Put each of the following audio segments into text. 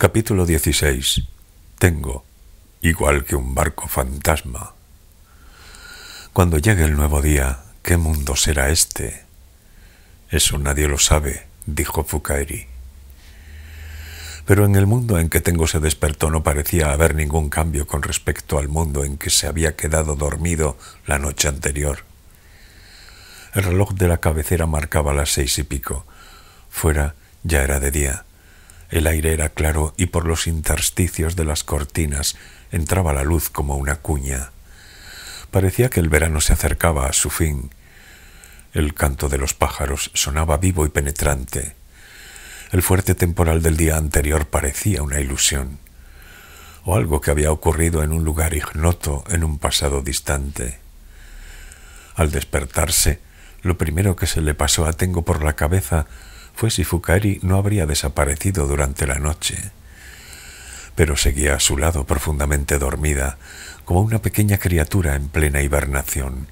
Capítulo 16. Tengo, igual que un barco fantasma. Cuando llegue el nuevo día, ¿qué mundo será este? Eso nadie lo sabe, dijo Fukaeri. Pero en el mundo en que Tengo se despertó no parecía haber ningún cambio con respecto al mundo en que se había quedado dormido la noche anterior. El reloj de la cabecera marcaba las seis y pico. Fuera ya era de día el aire era claro y por los intersticios de las cortinas entraba la luz como una cuña. Parecía que el verano se acercaba a su fin. El canto de los pájaros sonaba vivo y penetrante. El fuerte temporal del día anterior parecía una ilusión, o algo que había ocurrido en un lugar ignoto en un pasado distante. Al despertarse, lo primero que se le pasó a Tengo por la cabeza fue si Fukari no habría desaparecido durante la noche. Pero seguía a su lado profundamente dormida, como una pequeña criatura en plena hibernación.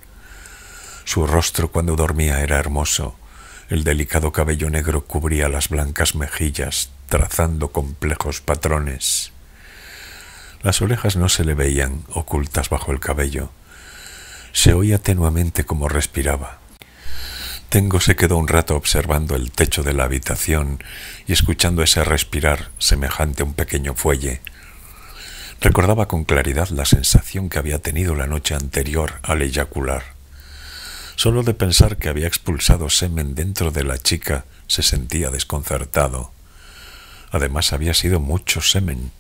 Su rostro cuando dormía era hermoso, el delicado cabello negro cubría las blancas mejillas, trazando complejos patrones. Las orejas no se le veían, ocultas bajo el cabello. Se oía tenuamente como respiraba. Tengo se quedó un rato observando el techo de la habitación y escuchando ese respirar semejante a un pequeño fuelle. Recordaba con claridad la sensación que había tenido la noche anterior al eyacular. Solo de pensar que había expulsado semen dentro de la chica se sentía desconcertado. Además había sido mucho semen.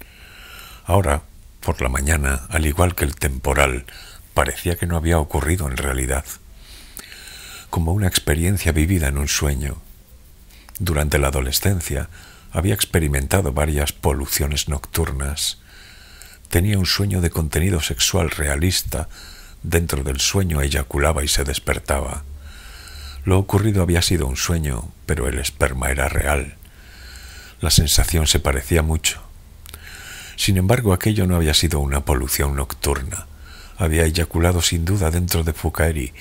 Ahora, por la mañana, al igual que el temporal, parecía que no había ocurrido en realidad como una experiencia vivida en un sueño. Durante la adolescencia había experimentado varias poluciones nocturnas. Tenía un sueño de contenido sexual realista, dentro del sueño eyaculaba y se despertaba. Lo ocurrido había sido un sueño, pero el esperma era real. La sensación se parecía mucho. Sin embargo, aquello no había sido una polución nocturna había eyaculado sin duda dentro de Fucaeri.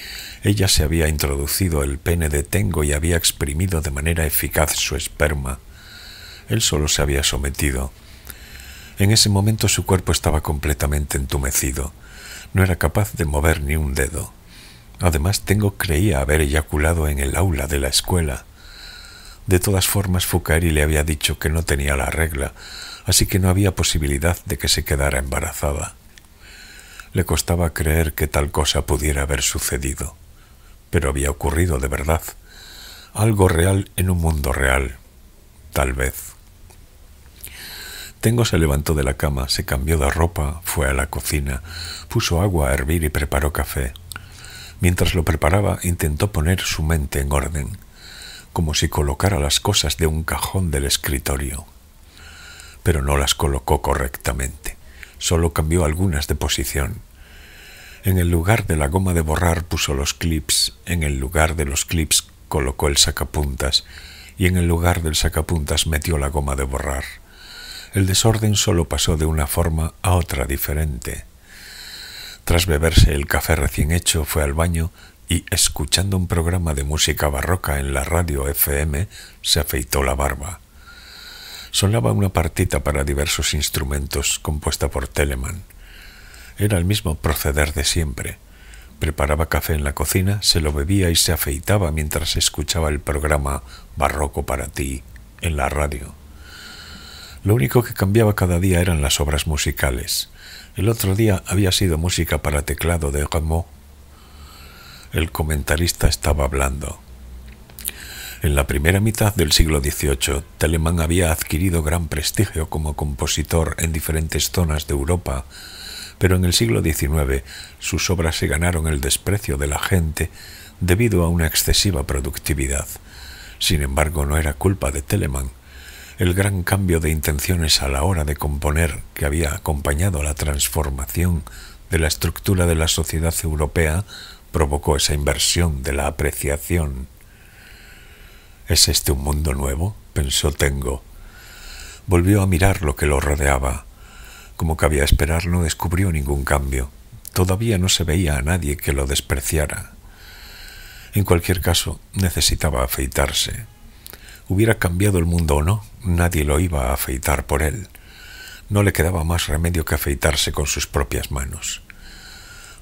Ella se había introducido el pene de Tengo y había exprimido de manera eficaz su esperma. Él solo se había sometido. En ese momento su cuerpo estaba completamente entumecido. No era capaz de mover ni un dedo. Además, Tengo creía haber eyaculado en el aula de la escuela. De todas formas, Fucaeri le había dicho que no tenía la regla, así que no había posibilidad de que se quedara embarazada. Le costaba creer que tal cosa pudiera haber sucedido, pero había ocurrido de verdad, algo real en un mundo real, tal vez. Tengo se levantó de la cama, se cambió de ropa, fue a la cocina, puso agua a hervir y preparó café. Mientras lo preparaba, intentó poner su mente en orden, como si colocara las cosas de un cajón del escritorio. Pero no las colocó correctamente, solo cambió algunas de posición. En el lugar de la goma de borrar puso los clips, en el lugar de los clips colocó el sacapuntas y en el lugar del sacapuntas metió la goma de borrar. El desorden solo pasó de una forma a otra diferente. Tras beberse el café recién hecho, fue al baño y, escuchando un programa de música barroca en la radio FM, se afeitó la barba. Sonaba una partita para diversos instrumentos compuesta por Telemann. Era el mismo proceder de siempre. Preparaba café en la cocina, se lo bebía y se afeitaba mientras escuchaba el programa Barroco para ti en la radio. Lo único que cambiaba cada día eran las obras musicales. El otro día había sido música para teclado de Rameau. El comentarista estaba hablando. En la primera mitad del siglo XVIII, Telemann había adquirido gran prestigio como compositor en diferentes zonas de Europa pero en el siglo XIX sus obras se ganaron el desprecio de la gente debido a una excesiva productividad. Sin embargo, no era culpa de Telemann. El gran cambio de intenciones a la hora de componer que había acompañado la transformación de la estructura de la sociedad europea provocó esa inversión de la apreciación. ¿Es este un mundo nuevo? pensó Tengo. Volvió a mirar lo que lo rodeaba. Como cabía esperar, no descubrió ningún cambio. Todavía no se veía a nadie que lo despreciara. En cualquier caso, necesitaba afeitarse. Hubiera cambiado el mundo o no, nadie lo iba a afeitar por él. No le quedaba más remedio que afeitarse con sus propias manos.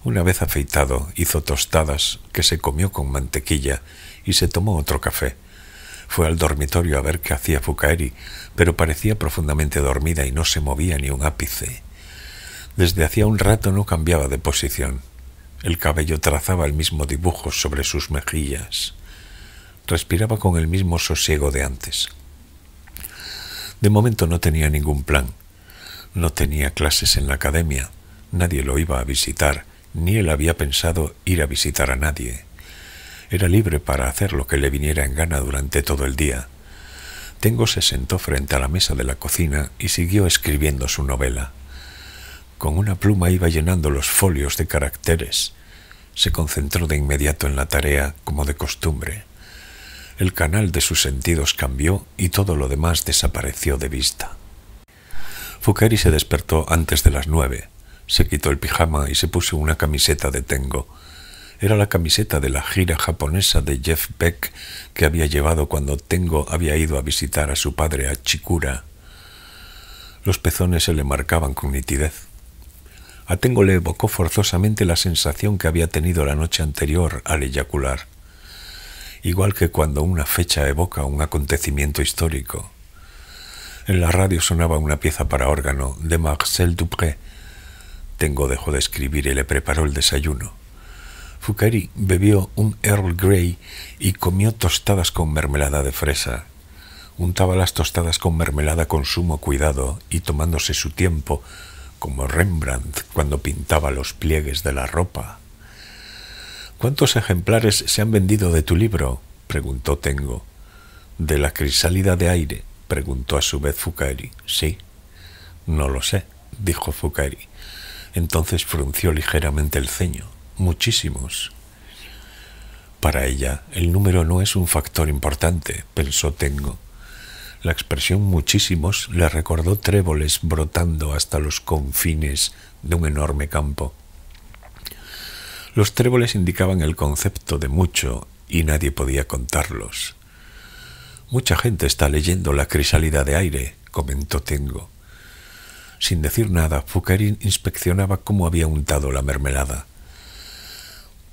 Una vez afeitado, hizo tostadas que se comió con mantequilla y se tomó otro café fue al dormitorio a ver qué hacía Fucaeri, pero parecía profundamente dormida y no se movía ni un ápice. Desde hacía un rato no cambiaba de posición. El cabello trazaba el mismo dibujo sobre sus mejillas. Respiraba con el mismo sosiego de antes. De momento no tenía ningún plan. No tenía clases en la academia. Nadie lo iba a visitar, ni él había pensado ir a visitar a nadie. Era libre para hacer lo que le viniera en gana durante todo el día. Tengo se sentó frente a la mesa de la cocina y siguió escribiendo su novela. Con una pluma iba llenando los folios de caracteres. Se concentró de inmediato en la tarea, como de costumbre. El canal de sus sentidos cambió y todo lo demás desapareció de vista. Fukeri se despertó antes de las nueve. Se quitó el pijama y se puso una camiseta de tengo era la camiseta de la gira japonesa de Jeff Beck que había llevado cuando Tengo había ido a visitar a su padre a Chikura. Los pezones se le marcaban con nitidez. A Tengo le evocó forzosamente la sensación que había tenido la noche anterior al eyacular, igual que cuando una fecha evoca un acontecimiento histórico. En la radio sonaba una pieza para órgano de Marcel Dupré. Tengo dejó de escribir y le preparó el desayuno. Fukari bebió un Earl Grey y comió tostadas con mermelada de fresa. Untaba las tostadas con mermelada con sumo cuidado y tomándose su tiempo, como Rembrandt cuando pintaba los pliegues de la ropa. ¿Cuántos ejemplares se han vendido de tu libro? preguntó Tengo. ¿De la crisálida de aire? preguntó a su vez Fukari. Sí. No lo sé, dijo Fukari. Entonces frunció ligeramente el ceño muchísimos. Para ella, el número no es un factor importante, pensó Tengo. La expresión muchísimos le recordó tréboles brotando hasta los confines de un enorme campo. Los tréboles indicaban el concepto de mucho y nadie podía contarlos. Mucha gente está leyendo La crisalida de aire, comentó Tengo. Sin decir nada, Fukarin inspeccionaba cómo había untado la mermelada.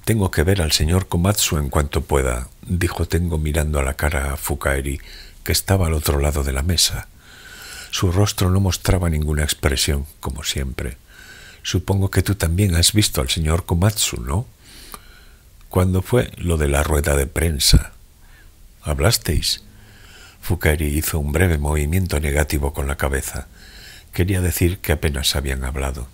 Tengo que ver al señor Komatsu en cuanto pueda, dijo Tengo mirando a la cara a Fukaeri, que estaba al otro lado de la mesa. Su rostro no mostraba ninguna expresión, como siempre. Supongo que tú también has visto al señor Komatsu, ¿no? ¿Cuándo fue lo de la rueda de prensa? ¿Hablasteis? Fukairi hizo un breve movimiento negativo con la cabeza. Quería decir que apenas habían hablado.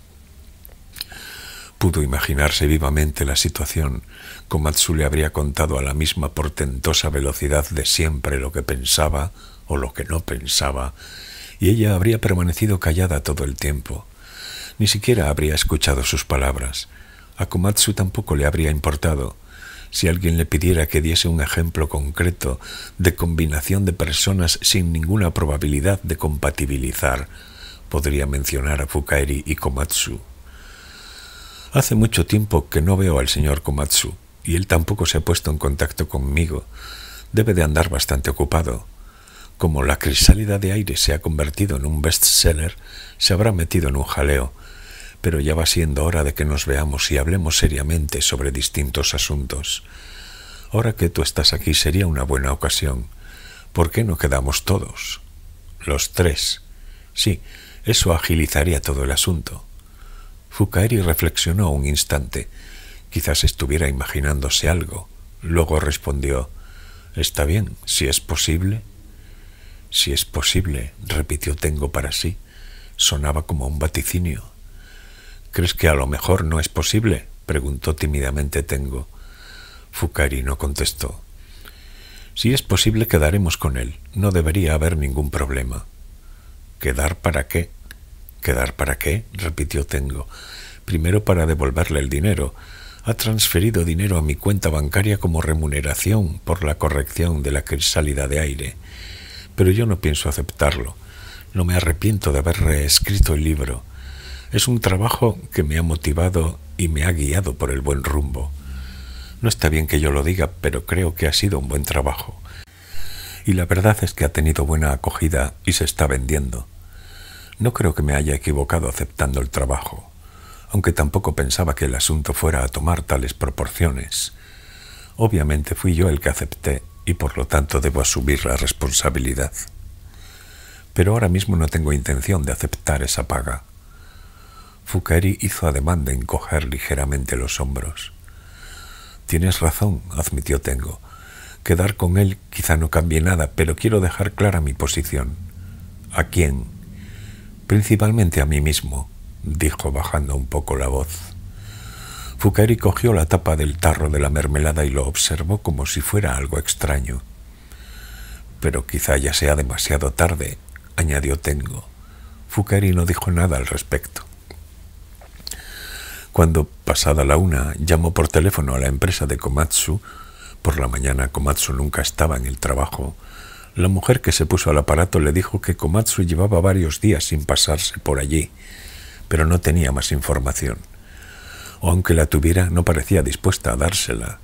Pudo imaginarse vivamente la situación. Komatsu le habría contado a la misma portentosa velocidad de siempre lo que pensaba o lo que no pensaba, y ella habría permanecido callada todo el tiempo. Ni siquiera habría escuchado sus palabras. A Komatsu tampoco le habría importado. Si alguien le pidiera que diese un ejemplo concreto de combinación de personas sin ninguna probabilidad de compatibilizar, podría mencionar a Fukairi y Komatsu Hace mucho tiempo que no veo al señor Komatsu y él tampoco se ha puesto en contacto conmigo. Debe de andar bastante ocupado. Como la crisálida de aire se ha convertido en un bestseller, se habrá metido en un jaleo. Pero ya va siendo hora de que nos veamos y hablemos seriamente sobre distintos asuntos. Ahora que tú estás aquí sería una buena ocasión. ¿Por qué no quedamos todos? Los tres. Sí, eso agilizaría todo el asunto. Fukari reflexionó un instante. Quizás estuviera imaginándose algo. Luego respondió, Está bien, si es posible. Si es posible, repitió Tengo para sí. Sonaba como un vaticinio. ¿Crees que a lo mejor no es posible? preguntó tímidamente Tengo. Fukari no contestó. Si es posible, quedaremos con él. No debería haber ningún problema. ¿Quedar para qué? ¿Quedar para qué? repitió Tengo. Primero para devolverle el dinero. Ha transferido dinero a mi cuenta bancaria como remuneración por la corrección de la crisálida de aire. Pero yo no pienso aceptarlo. No me arrepiento de haber reescrito el libro. Es un trabajo que me ha motivado y me ha guiado por el buen rumbo. No está bien que yo lo diga, pero creo que ha sido un buen trabajo. Y la verdad es que ha tenido buena acogida y se está vendiendo. No creo que me haya equivocado aceptando el trabajo, aunque tampoco pensaba que el asunto fuera a tomar tales proporciones. Obviamente fui yo el que acepté y por lo tanto debo asumir la responsabilidad. Pero ahora mismo no tengo intención de aceptar esa paga. Fukeri hizo ademán de encoger ligeramente los hombros. Tienes razón, admitió Tengo. Quedar con él quizá no cambie nada, pero quiero dejar clara mi posición. ¿A quién? principalmente a mí mismo, dijo bajando un poco la voz. Fukari cogió la tapa del tarro de la mermelada y lo observó como si fuera algo extraño. Pero quizá ya sea demasiado tarde, añadió Tengo. Fukari no dijo nada al respecto. Cuando, pasada la una, llamó por teléfono a la empresa de Komatsu, por la mañana Komatsu nunca estaba en el trabajo, la mujer que se puso al aparato le dijo que Komatsu llevaba varios días sin pasarse por allí, pero no tenía más información. O aunque la tuviera, no parecía dispuesta a dársela.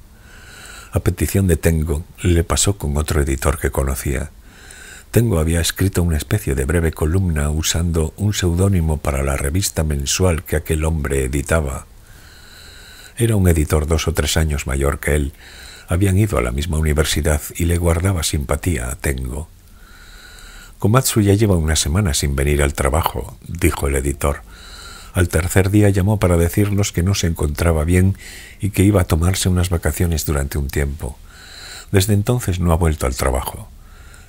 A petición de Tengo, le pasó con otro editor que conocía. Tengo había escrito una especie de breve columna usando un seudónimo para la revista mensual que aquel hombre editaba. Era un editor dos o tres años mayor que él, habían ido a la misma universidad y le guardaba simpatía a Tengo. Komatsu ya lleva una semana sin venir al trabajo, dijo el editor. Al tercer día llamó para decirnos que no se encontraba bien y que iba a tomarse unas vacaciones durante un tiempo. Desde entonces no ha vuelto al trabajo.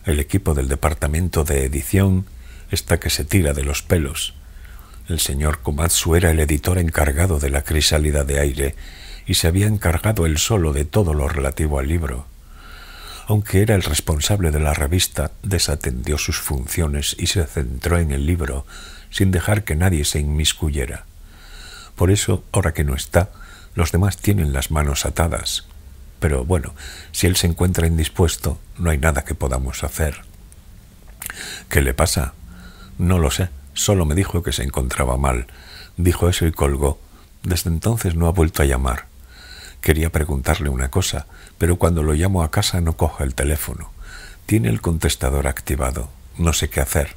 El equipo del departamento de edición está que se tira de los pelos. El señor Komatsu era el editor encargado de la crisálida de aire y se había encargado él solo de todo lo relativo al libro. Aunque era el responsable de la revista, desatendió sus funciones y se centró en el libro, sin dejar que nadie se inmiscuyera. Por eso, ahora que no está, los demás tienen las manos atadas. Pero bueno, si él se encuentra indispuesto, no hay nada que podamos hacer. ¿Qué le pasa? No lo sé, solo me dijo que se encontraba mal. Dijo eso y colgó. Desde entonces no ha vuelto a llamar. Quería preguntarle una cosa, pero cuando lo llamo a casa no coja el teléfono. Tiene el contestador activado. No sé qué hacer.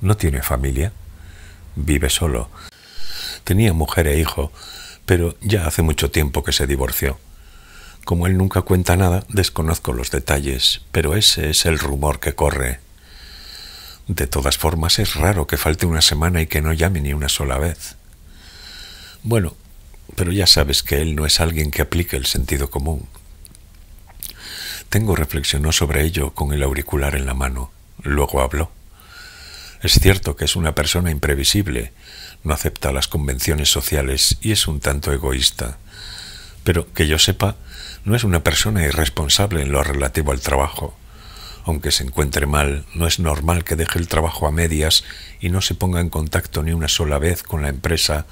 ¿No tiene familia? Vive solo. Tenía mujer e hijo, pero ya hace mucho tiempo que se divorció. Como él nunca cuenta nada, desconozco los detalles, pero ese es el rumor que corre. De todas formas, es raro que falte una semana y que no llame ni una sola vez. Bueno, pero ya sabes que él no es alguien que aplique el sentido común. Tengo reflexionó sobre ello con el auricular en la mano. Luego habló. Es cierto que es una persona imprevisible, no acepta las convenciones sociales y es un tanto egoísta. Pero, que yo sepa, no es una persona irresponsable en lo relativo al trabajo. Aunque se encuentre mal, no es normal que deje el trabajo a medias y no se ponga en contacto ni una sola vez con la empresa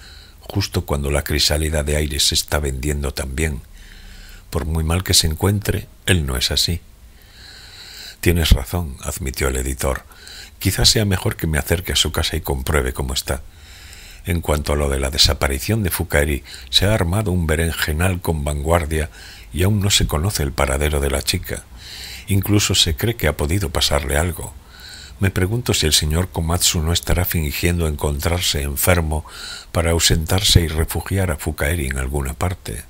justo cuando la crisálida de aire se está vendiendo también. Por muy mal que se encuentre, él no es así. Tienes razón, admitió el editor. Quizás sea mejor que me acerque a su casa y compruebe cómo está. En cuanto a lo de la desaparición de Fukari, se ha armado un berenjenal con vanguardia y aún no se conoce el paradero de la chica. Incluso se cree que ha podido pasarle algo. Me pregunto si el señor Komatsu no estará fingiendo encontrarse enfermo para ausentarse y refugiar a Fukaeri en alguna parte.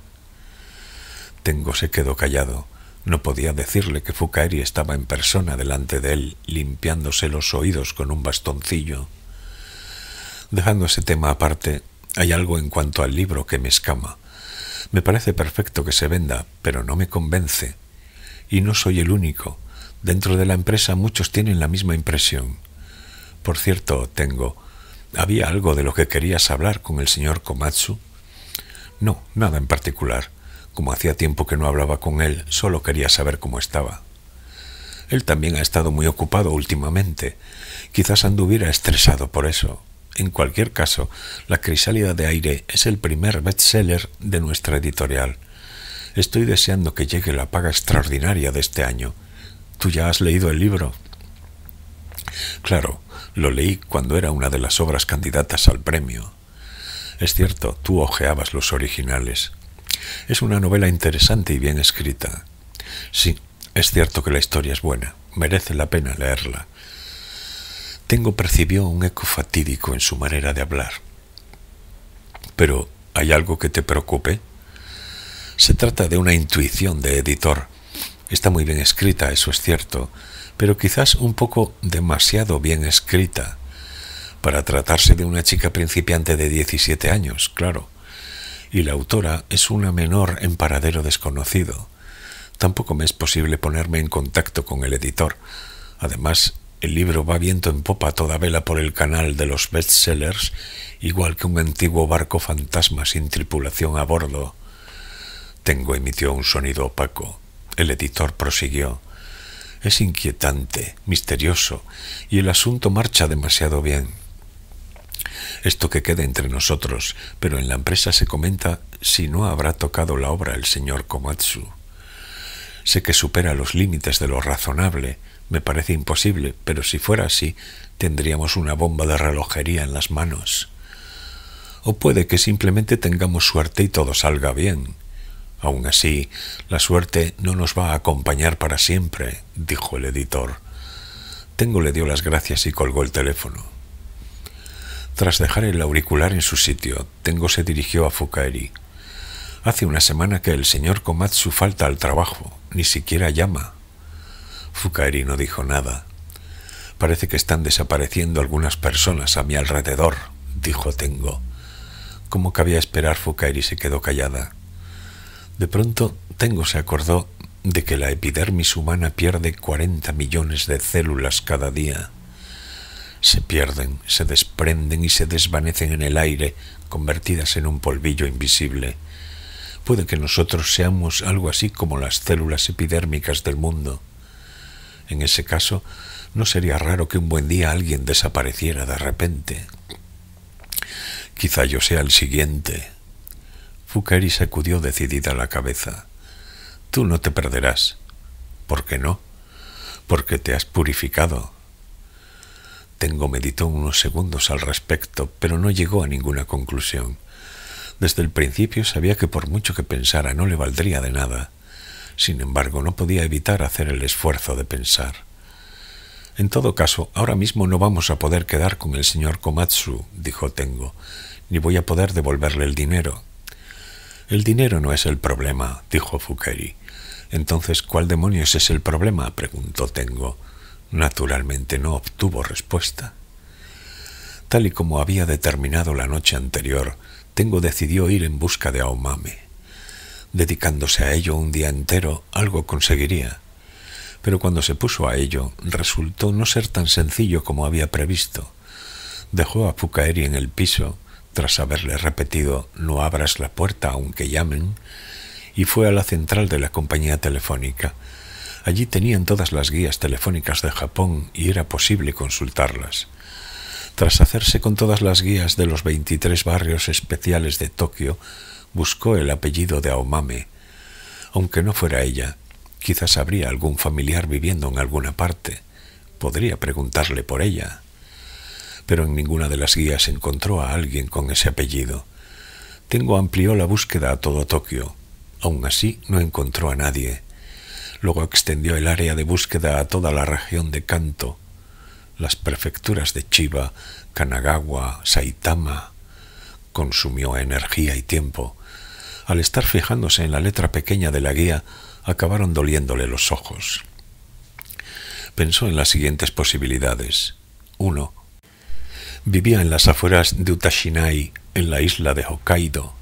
Tengo se quedó callado. No podía decirle que Fukaeri estaba en persona delante de él, limpiándose los oídos con un bastoncillo. Dejando ese tema aparte, hay algo en cuanto al libro que me escama. Me parece perfecto que se venda, pero no me convence. Y no soy el único. Dentro de la empresa muchos tienen la misma impresión. Por cierto, tengo, ¿había algo de lo que querías hablar con el señor Komatsu? No, nada en particular. Como hacía tiempo que no hablaba con él, solo quería saber cómo estaba. Él también ha estado muy ocupado últimamente. Quizás anduviera estresado por eso. En cualquier caso, La crisálida de aire es el primer bestseller de nuestra editorial. Estoy deseando que llegue la paga extraordinaria de este año tú ya has leído el libro. Claro, lo leí cuando era una de las obras candidatas al premio. Es cierto, tú ojeabas los originales. Es una novela interesante y bien escrita. Sí, es cierto que la historia es buena, merece la pena leerla. Tengo percibió un eco fatídico en su manera de hablar. Pero, ¿hay algo que te preocupe? Se trata de una intuición de editor Está muy bien escrita, eso es cierto, pero quizás un poco demasiado bien escrita para tratarse de una chica principiante de 17 años, claro. Y la autora es una menor en paradero desconocido. Tampoco me es posible ponerme en contacto con el editor. Además, el libro va viento en popa toda vela por el canal de los bestsellers, igual que un antiguo barco fantasma sin tripulación a bordo. Tengo emitió un sonido opaco. El editor prosiguió. Es inquietante, misterioso, y el asunto marcha demasiado bien. Esto que queda entre nosotros, pero en la empresa se comenta si no habrá tocado la obra el señor Komatsu. Sé que supera los límites de lo razonable, me parece imposible, pero si fuera así, tendríamos una bomba de relojería en las manos. O puede que simplemente tengamos suerte y todo salga bien. Aún así, la suerte no nos va a acompañar para siempre, dijo el editor. Tengo le dio las gracias y colgó el teléfono. Tras dejar el auricular en su sitio, Tengo se dirigió a Fukaeri. Hace una semana que el señor Komatsu falta al trabajo, ni siquiera llama. Fukaeri no dijo nada. Parece que están desapareciendo algunas personas a mi alrededor, dijo Tengo. Como cabía esperar, Fukaeri se quedó callada. De pronto, Tengo se acordó de que la epidermis humana pierde 40 millones de células cada día. Se pierden, se desprenden y se desvanecen en el aire, convertidas en un polvillo invisible. Puede que nosotros seamos algo así como las células epidérmicas del mundo. En ese caso, no sería raro que un buen día alguien desapareciera de repente. Quizá yo sea el siguiente, Fukari sacudió decidida la cabeza. Tú no te perderás. ¿Por qué no? Porque te has purificado. Tengo meditó unos segundos al respecto, pero no llegó a ninguna conclusión. Desde el principio sabía que por mucho que pensara no le valdría de nada. Sin embargo, no podía evitar hacer el esfuerzo de pensar. En todo caso, ahora mismo no vamos a poder quedar con el señor Komatsu, dijo Tengo, ni voy a poder devolverle el dinero, el dinero no es el problema, dijo Fukeri. Entonces, ¿cuál demonios es el problema? preguntó Tengo. Naturalmente no obtuvo respuesta. Tal y como había determinado la noche anterior, Tengo decidió ir en busca de Aomame. Dedicándose a ello un día entero, algo conseguiría. Pero cuando se puso a ello, resultó no ser tan sencillo como había previsto. Dejó a Fukaeri en el piso tras haberle repetido no abras la puerta aunque llamen, y fue a la central de la compañía telefónica. Allí tenían todas las guías telefónicas de Japón y era posible consultarlas. Tras hacerse con todas las guías de los 23 barrios especiales de Tokio, buscó el apellido de Aomame. Aunque no fuera ella, quizás habría algún familiar viviendo en alguna parte. Podría preguntarle por ella pero en ninguna de las guías encontró a alguien con ese apellido. Tengo amplió la búsqueda a todo Tokio. Aún así, no encontró a nadie. Luego extendió el área de búsqueda a toda la región de Kanto, las prefecturas de Chiba, Kanagawa, Saitama. Consumió energía y tiempo. Al estar fijándose en la letra pequeña de la guía, acabaron doliéndole los ojos. Pensó en las siguientes posibilidades. 1 vivía en las afueras de Utashinai, en la isla de Hokkaido.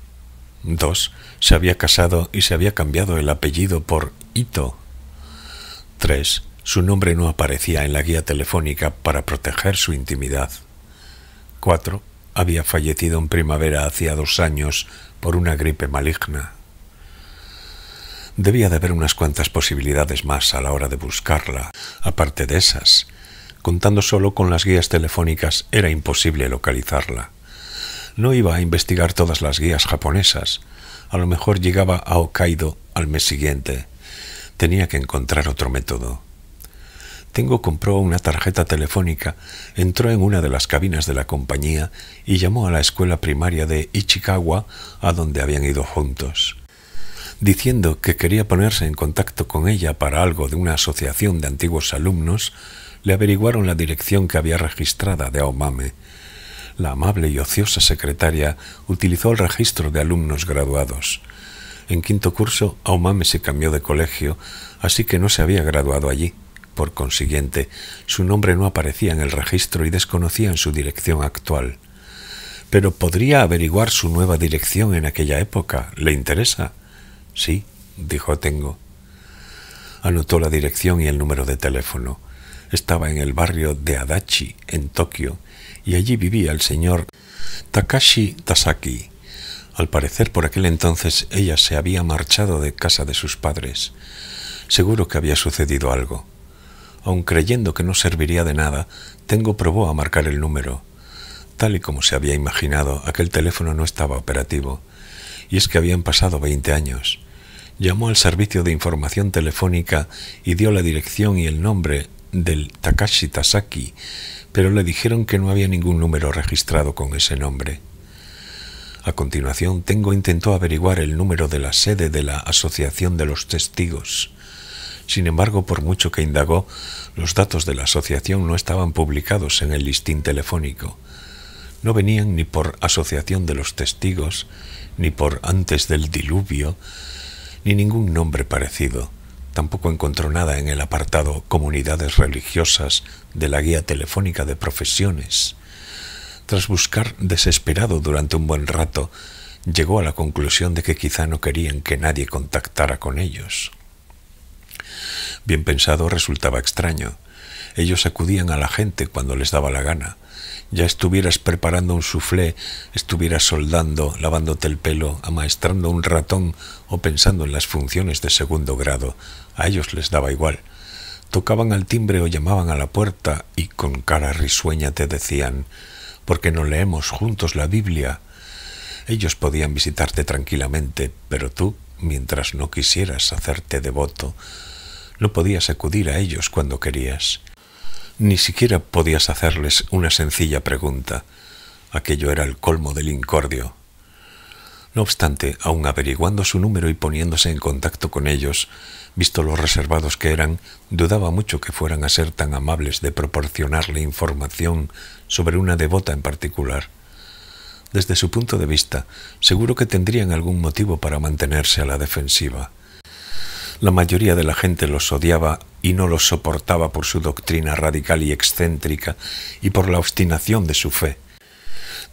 2. Se había casado y se había cambiado el apellido por Ito. 3. Su nombre no aparecía en la guía telefónica para proteger su intimidad. 4. Había fallecido en primavera hacía dos años por una gripe maligna. Debía de haber unas cuantas posibilidades más a la hora de buscarla, aparte de esas, contando solo con las guías telefónicas, era imposible localizarla. No iba a investigar todas las guías japonesas. A lo mejor llegaba a Hokkaido al mes siguiente. Tenía que encontrar otro método. Tengo compró una tarjeta telefónica, entró en una de las cabinas de la compañía y llamó a la escuela primaria de Ichikawa, a donde habían ido juntos, diciendo que quería ponerse en contacto con ella para algo de una asociación de antiguos alumnos le averiguaron la dirección que había registrada de Aomame. La amable y ociosa secretaria utilizó el registro de alumnos graduados. En quinto curso, Aomame se cambió de colegio, así que no se había graduado allí. Por consiguiente, su nombre no aparecía en el registro y desconocían su dirección actual. Pero podría averiguar su nueva dirección en aquella época. ¿Le interesa? Sí, dijo Tengo. Anotó la dirección y el número de teléfono. Estaba en el barrio de Adachi, en Tokio, y allí vivía el señor Takashi Tasaki. Al parecer por aquel entonces ella se había marchado de casa de sus padres. Seguro que había sucedido algo. Aun creyendo que no serviría de nada, Tengo probó a marcar el número. Tal y como se había imaginado, aquel teléfono no estaba operativo. Y es que habían pasado 20 años llamó al servicio de información telefónica y dio la dirección y el nombre del Takashi Tasaki, pero le dijeron que no había ningún número registrado con ese nombre. A continuación, Tengo intentó averiguar el número de la sede de la Asociación de los Testigos. Sin embargo, por mucho que indagó, los datos de la asociación no estaban publicados en el listín telefónico. No venían ni por Asociación de los Testigos, ni por Antes del Diluvio, ni ningún nombre parecido tampoco encontró nada en el apartado Comunidades religiosas de la Guía Telefónica de Profesiones. Tras buscar desesperado durante un buen rato, llegó a la conclusión de que quizá no querían que nadie contactara con ellos. Bien pensado resultaba extraño, ellos acudían a la gente cuando les daba la gana. Ya estuvieras preparando un soufflé, estuvieras soldando, lavándote el pelo, amaestrando un ratón o pensando en las funciones de segundo grado. A ellos les daba igual. Tocaban al timbre o llamaban a la puerta y con cara risueña te decían, «¿Por qué no leemos juntos la Biblia? Ellos podían visitarte tranquilamente, pero tú, mientras no quisieras hacerte devoto, no podías acudir a ellos cuando querías. Ni siquiera podías hacerles una sencilla pregunta. Aquello era el colmo del incordio. No obstante, aun averiguando su número y poniéndose en contacto con ellos, visto los reservados que eran, dudaba mucho que fueran a ser tan amables de proporcionarle información sobre una devota en particular. Desde su punto de vista, seguro que tendrían algún motivo para mantenerse a la defensiva. La mayoría de la gente los odiaba y no los soportaba por su doctrina radical y excéntrica y por la obstinación de su fe.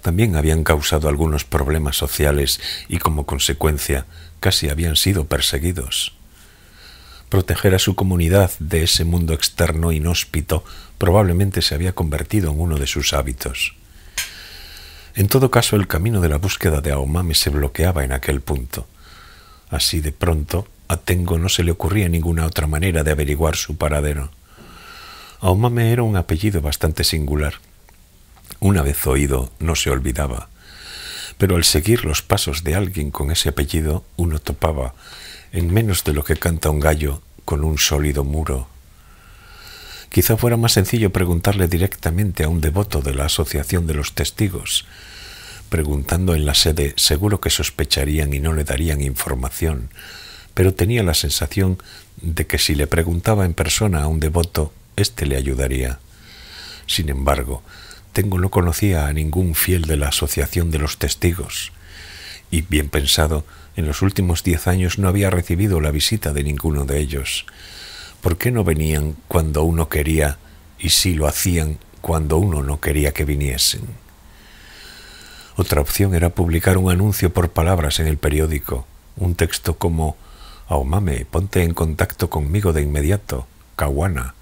También habían causado algunos problemas sociales y como consecuencia casi habían sido perseguidos. Proteger a su comunidad de ese mundo externo inhóspito probablemente se había convertido en uno de sus hábitos. En todo caso, el camino de la búsqueda de Aomame se bloqueaba en aquel punto. Así de pronto, a Tengo no se le ocurría ninguna otra manera de averiguar su paradero. Aumame era un apellido bastante singular. Una vez oído, no se olvidaba. Pero al seguir los pasos de alguien con ese apellido, uno topaba, en menos de lo que canta un gallo, con un sólido muro. Quizá fuera más sencillo preguntarle directamente a un devoto de la Asociación de los Testigos. Preguntando en la sede, seguro que sospecharían y no le darían información pero tenía la sensación de que si le preguntaba en persona a un devoto, éste le ayudaría. Sin embargo, Tengo no conocía a ningún fiel de la Asociación de los Testigos, y bien pensado, en los últimos diez años no había recibido la visita de ninguno de ellos. ¿Por qué no venían cuando uno quería y si lo hacían cuando uno no quería que viniesen? Otra opción era publicar un anuncio por palabras en el periódico, un texto como Aomame, ponte en contacto conmigo de inmediato. Kawana.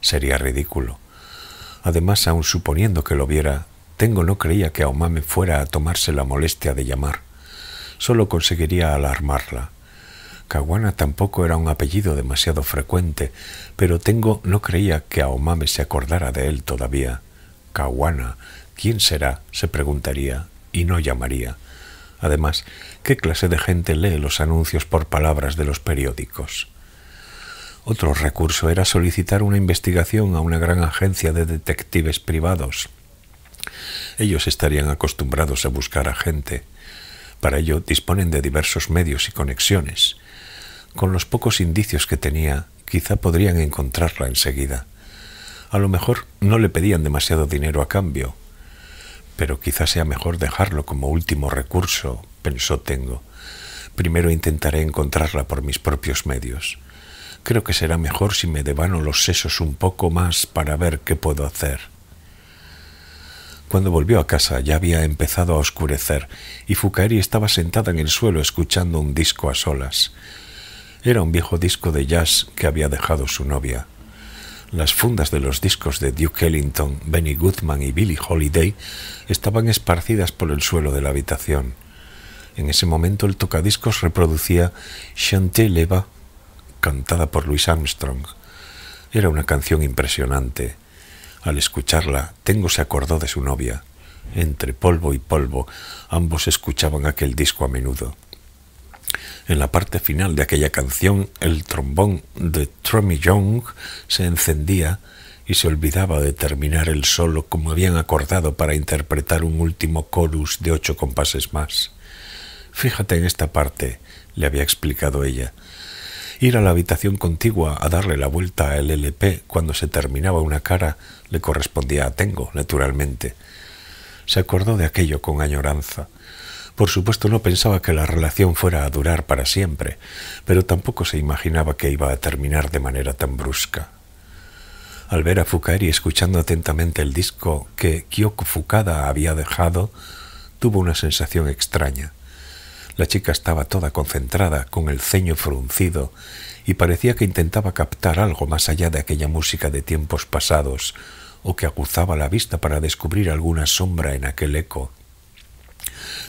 Sería ridículo. Además, aun suponiendo que lo viera, Tengo no creía que Aomame fuera a tomarse la molestia de llamar. Solo conseguiría alarmarla. Kawana tampoco era un apellido demasiado frecuente, pero Tengo no creía que Aomame se acordara de él todavía. Kawana, ¿quién será? se preguntaría, y no llamaría. Además, ¿qué clase de gente lee los anuncios por palabras de los periódicos? Otro recurso era solicitar una investigación a una gran agencia de detectives privados. Ellos estarían acostumbrados a buscar a gente. Para ello disponen de diversos medios y conexiones. Con los pocos indicios que tenía, quizá podrían encontrarla enseguida. A lo mejor no le pedían demasiado dinero a cambio, pero quizás sea mejor dejarlo como último recurso, pensó Tengo. Primero intentaré encontrarla por mis propios medios. Creo que será mejor si me devano los sesos un poco más para ver qué puedo hacer. Cuando volvió a casa ya había empezado a oscurecer y Fukari estaba sentada en el suelo escuchando un disco a solas. Era un viejo disco de jazz que había dejado su novia las fundas de los discos de Duke Ellington, Benny Goodman y Billie Holiday estaban esparcidas por el suelo de la habitación. En ese momento el tocadiscos reproducía Chanté Leva, cantada por Louis Armstrong. Era una canción impresionante. Al escucharla, Tengo se acordó de su novia. Entre polvo y polvo, ambos escuchaban aquel disco a menudo. En la parte final de aquella canción, el trombón de Trummy Young se encendía y se olvidaba de terminar el solo como habían acordado para interpretar un último chorus de ocho compases más. Fíjate en esta parte, le había explicado ella. Ir a la habitación contigua a darle la vuelta al LP cuando se terminaba una cara le correspondía a Tengo, naturalmente. Se acordó de aquello con añoranza. Por supuesto no pensaba que la relación fuera a durar para siempre, pero tampoco se imaginaba que iba a terminar de manera tan brusca. Al ver a y escuchando atentamente el disco que Kyoko Fukada había dejado, tuvo una sensación extraña. La chica estaba toda concentrada, con el ceño fruncido, y parecía que intentaba captar algo más allá de aquella música de tiempos pasados, o que aguzaba la vista para descubrir alguna sombra en aquel eco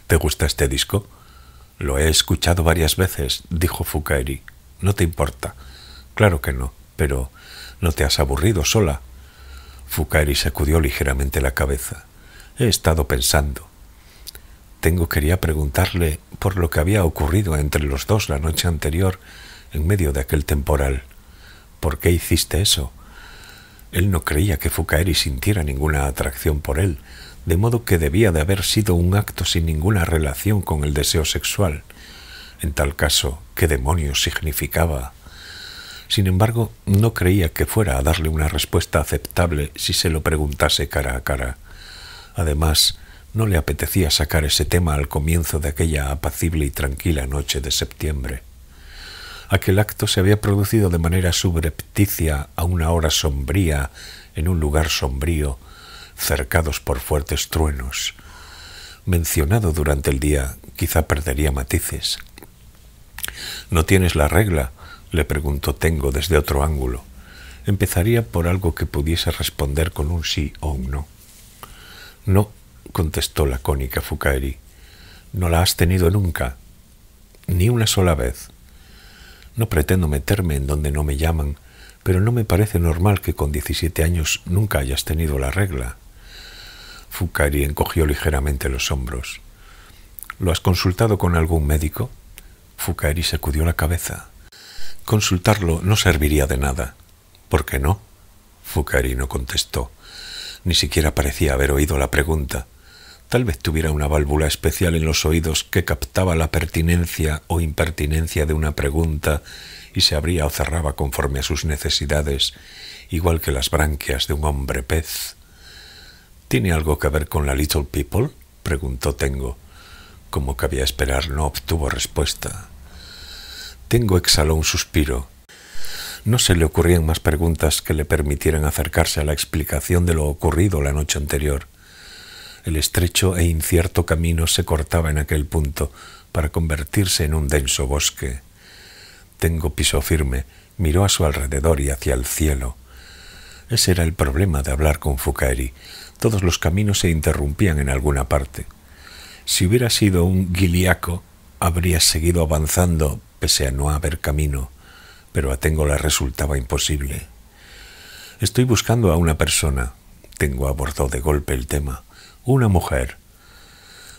¿Te gusta este disco? Lo he escuchado varias veces, dijo Fukaeri. No te importa. Claro que no, pero ¿no te has aburrido sola? Fukaeri sacudió ligeramente la cabeza. He estado pensando. Tengo quería preguntarle por lo que había ocurrido entre los dos la noche anterior, en medio de aquel temporal. ¿Por qué hiciste eso? Él no creía que Fukaeri sintiera ninguna atracción por él, de modo que debía de haber sido un acto sin ninguna relación con el deseo sexual. En tal caso, ¿qué demonios significaba? Sin embargo, no creía que fuera a darle una respuesta aceptable si se lo preguntase cara a cara. Además, no le apetecía sacar ese tema al comienzo de aquella apacible y tranquila noche de septiembre. Aquel acto se había producido de manera subrepticia a una hora sombría, en un lugar sombrío, cercados por fuertes truenos. Mencionado durante el día, quizá perdería matices. ¿No tienes la regla? le preguntó Tengo desde otro ángulo. Empezaría por algo que pudiese responder con un sí o un no. No, contestó la cónica Fukaeri. No la has tenido nunca, ni una sola vez. No pretendo meterme en donde no me llaman, pero no me parece normal que con 17 años nunca hayas tenido la regla. Fukari encogió ligeramente los hombros. ¿Lo has consultado con algún médico? Fukari sacudió la cabeza. Consultarlo no serviría de nada. ¿Por qué no? Fukari no contestó. Ni siquiera parecía haber oído la pregunta. Tal vez tuviera una válvula especial en los oídos que captaba la pertinencia o impertinencia de una pregunta y se abría o cerraba conforme a sus necesidades, igual que las branquias de un hombre pez. ¿Tiene algo que ver con la Little People? preguntó Tengo. Como cabía esperar, no obtuvo respuesta. Tengo exhaló un suspiro. No se le ocurrían más preguntas que le permitieran acercarse a la explicación de lo ocurrido la noche anterior. El estrecho e incierto camino se cortaba en aquel punto para convertirse en un denso bosque. Tengo piso firme, miró a su alrededor y hacia el cielo. Ese era el problema de hablar con Fukaeri todos los caminos se interrumpían en alguna parte. Si hubiera sido un guiliaco, habría seguido avanzando pese a no haber camino, pero a tengo la resultaba imposible. Estoy buscando a una persona. Tengo abordó de golpe el tema. Una mujer.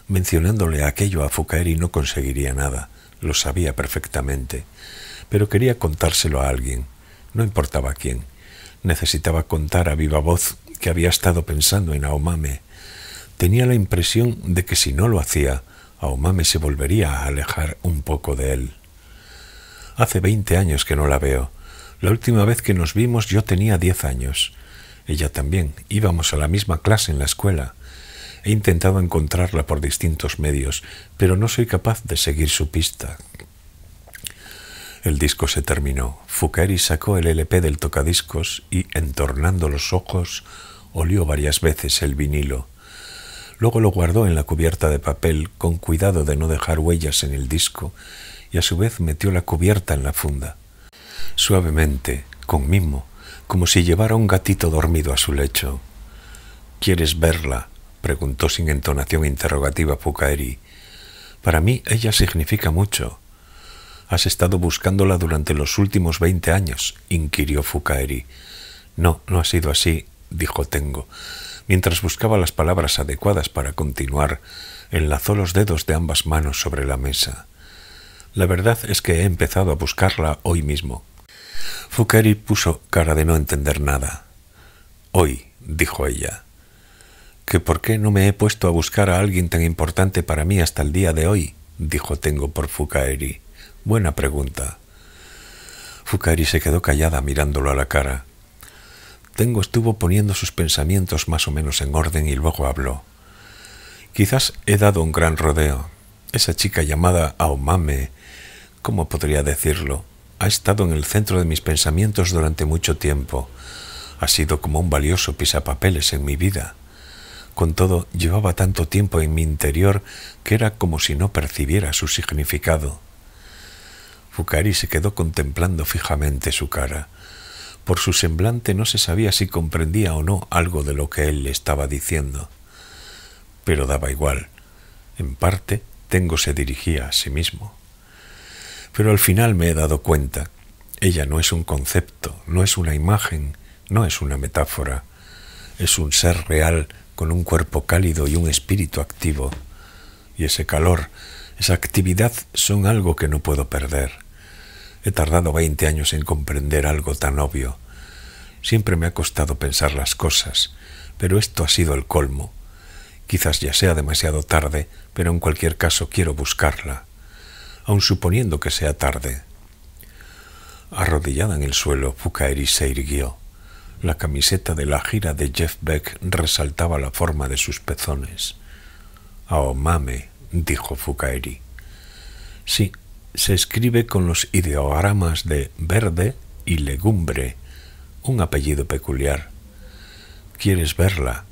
Mencionándole aquello a Fukaeri no conseguiría nada, lo sabía perfectamente, pero quería contárselo a alguien, no importaba quién. Necesitaba contar a viva voz que había estado pensando en Aomame, tenía la impresión de que si no lo hacía, Aomame se volvería a alejar un poco de él. Hace veinte años que no la veo. La última vez que nos vimos yo tenía diez años. Ella también. Íbamos a la misma clase en la escuela. He intentado encontrarla por distintos medios, pero no soy capaz de seguir su pista. El disco se terminó. Fukari sacó el LP del tocadiscos y, entornando los ojos, Olió varias veces el vinilo. Luego lo guardó en la cubierta de papel con cuidado de no dejar huellas en el disco y a su vez metió la cubierta en la funda. Suavemente, con mimo, como si llevara un gatito dormido a su lecho. ¿Quieres verla? preguntó sin entonación interrogativa Fucaeri—. Para mí ella significa mucho. Has estado buscándola durante los últimos veinte años, inquirió Fucaeri—. No, no ha sido así, dijo Tengo. Mientras buscaba las palabras adecuadas para continuar, enlazó los dedos de ambas manos sobre la mesa. La verdad es que he empezado a buscarla hoy mismo. Fucaeri puso cara de no entender nada. Hoy, dijo ella. ¿Que por qué no me he puesto a buscar a alguien tan importante para mí hasta el día de hoy? dijo Tengo por Fucaeri. Buena pregunta. Fucaeri se quedó callada mirándolo a la cara. Tengo estuvo poniendo sus pensamientos más o menos en orden y luego habló. Quizás he dado un gran rodeo. Esa chica llamada Aomame, ¿cómo podría decirlo? Ha estado en el centro de mis pensamientos durante mucho tiempo. Ha sido como un valioso pisapapeles en mi vida. Con todo, llevaba tanto tiempo en mi interior que era como si no percibiera su significado. Fukari se quedó contemplando fijamente su cara. Por su semblante no se sabía si comprendía o no algo de lo que él le estaba diciendo. Pero daba igual. En parte, Tengo se dirigía a sí mismo. Pero al final me he dado cuenta. Ella no es un concepto, no es una imagen, no es una metáfora. Es un ser real con un cuerpo cálido y un espíritu activo. Y ese calor, esa actividad son algo que no puedo perder. He tardado veinte años en comprender algo tan obvio. Siempre me ha costado pensar las cosas, pero esto ha sido el colmo. Quizás ya sea demasiado tarde, pero en cualquier caso quiero buscarla, aun suponiendo que sea tarde. Arrodillada en el suelo, Fucaeri se irguió. La camiseta de la gira de Jeff Beck resaltaba la forma de sus pezones. Oh, mame, dijo Fucaeri. Sí, se escribe con los ideogramas de verde y legumbre, un apellido peculiar. ¿Quieres verla?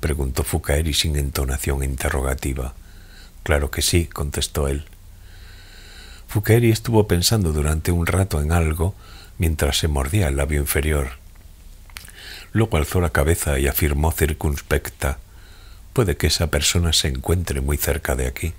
preguntó Fucaeri sin entonación interrogativa. Claro que sí, contestó él. Fucaeri estuvo pensando durante un rato en algo mientras se mordía el labio inferior. Luego alzó la cabeza y afirmó circunspecta Puede que esa persona se encuentre muy cerca de aquí.